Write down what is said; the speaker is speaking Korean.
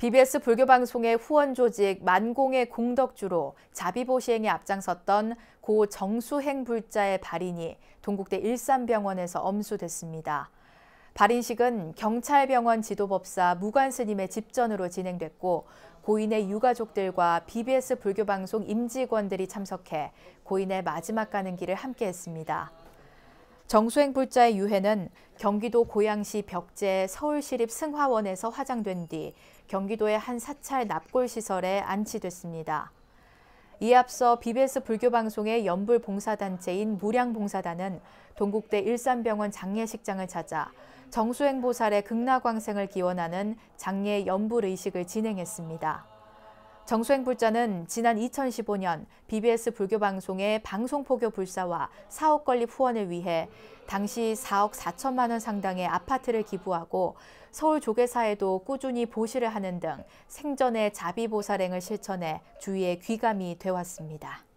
BBS 불교 방송의 후원 조직 만공의 공덕주로 자비보 시행에 앞장섰던 고 정수행 불자의 발인이 동국대 일산병원에서 엄수됐습니다. 발인식은 경찰병원 지도법사 무관 스님의 집전으로 진행됐고 고인의 유가족들과 BBS 불교 방송 임직원들이 참석해 고인의 마지막 가는 길을 함께했습니다. 정수행 불자의 유해는 경기도 고양시 벽제 서울시립 승화원에서 화장된 뒤 경기도의 한 사찰 납골시설에 안치됐습니다. 이 앞서 BBS 불교방송의 연불봉사단체인 무량봉사단은 동국대 일산병원 장례식장을 찾아 정수행 보살의 극락광생을 기원하는 장례 연불의식을 진행했습니다. 정수행 불자는 지난 2015년 BBS 불교 방송의 방송포교 불사와 사옥 건립 후원을 위해 당시 4억 4천만 원 상당의 아파트를 기부하고 서울 조계사에도 꾸준히 보시를 하는 등생전의 자비보살행을 실천해 주위에 귀감이 되었습니다.